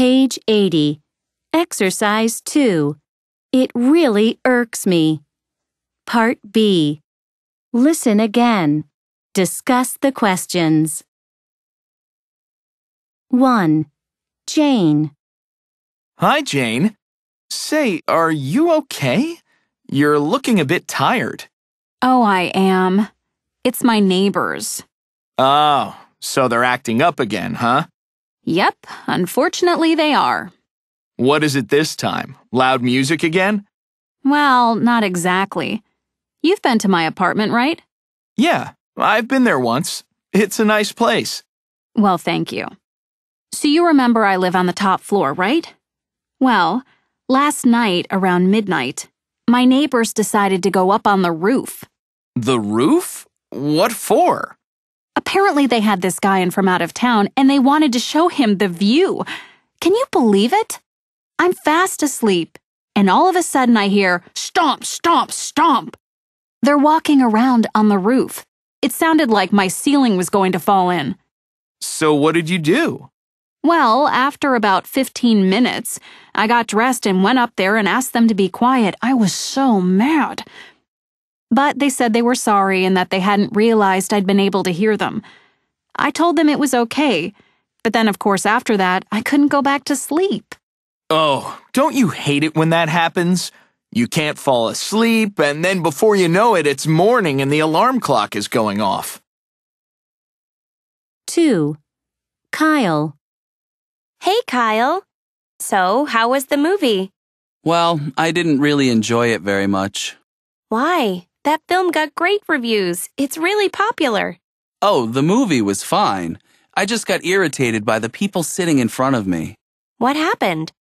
Page 80. Exercise 2. It really irks me. Part B. Listen again. Discuss the questions. 1. Jane. Hi, Jane. Say, are you okay? You're looking a bit tired. Oh, I am. It's my neighbors. Oh, so they're acting up again, huh? Yep, unfortunately they are. What is it this time? Loud music again? Well, not exactly. You've been to my apartment, right? Yeah, I've been there once. It's a nice place. Well, thank you. So you remember I live on the top floor, right? Well, last night around midnight, my neighbors decided to go up on the roof. The roof? What for? Apparently, they had this guy in from out of town and they wanted to show him the view. Can you believe it? I'm fast asleep, and all of a sudden I hear stomp, stomp, stomp. They're walking around on the roof. It sounded like my ceiling was going to fall in. So, what did you do? Well, after about 15 minutes, I got dressed and went up there and asked them to be quiet. I was so mad but they said they were sorry and that they hadn't realized I'd been able to hear them. I told them it was okay, but then, of course, after that, I couldn't go back to sleep. Oh, don't you hate it when that happens? You can't fall asleep, and then before you know it, it's morning and the alarm clock is going off. 2. Kyle. Hey, Kyle. So, how was the movie? Well, I didn't really enjoy it very much. Why? That film got great reviews. It's really popular. Oh, the movie was fine. I just got irritated by the people sitting in front of me. What happened?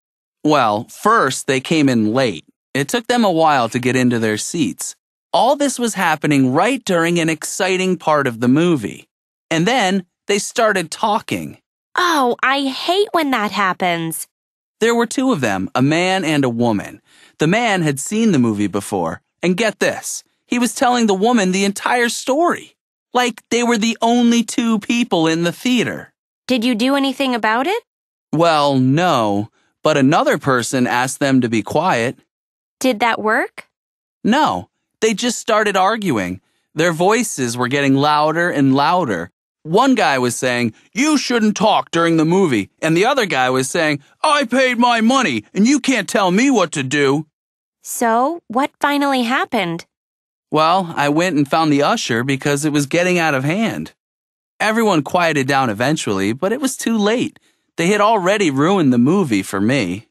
Well, first, they came in late. It took them a while to get into their seats. All this was happening right during an exciting part of the movie. And then they started talking. Oh, I hate when that happens. There were two of them, a man and a woman. The man had seen the movie before, and get this, he was telling the woman the entire story. Like they were the only two people in the theater. Did you do anything about it? Well, no, but another person asked them to be quiet. Did that work? No, they just started arguing. Their voices were getting louder and louder. One guy was saying, You shouldn't talk during the movie. And the other guy was saying, I paid my money and you can't tell me what to do. So, what finally happened? Well, I went and found the usher because it was getting out of hand. Everyone quieted down eventually, but it was too late. They had already ruined the movie for me.